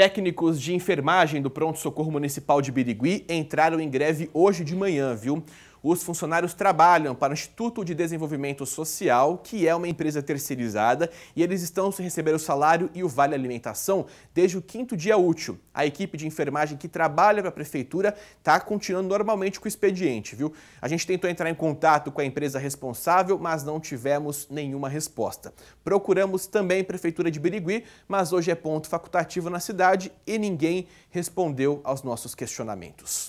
Técnicos de enfermagem do Pronto Socorro Municipal de Birigui entraram em greve hoje de manhã, viu? Os funcionários trabalham para o Instituto de Desenvolvimento Social, que é uma empresa terceirizada, e eles estão sem receber o salário e o vale alimentação desde o quinto dia útil. A equipe de enfermagem que trabalha para a prefeitura está continuando normalmente com o expediente, viu? A gente tentou entrar em contato com a empresa responsável, mas não tivemos nenhuma resposta. Procuramos também a prefeitura de Birigui, mas hoje é ponto facultativo na cidade e ninguém respondeu aos nossos questionamentos.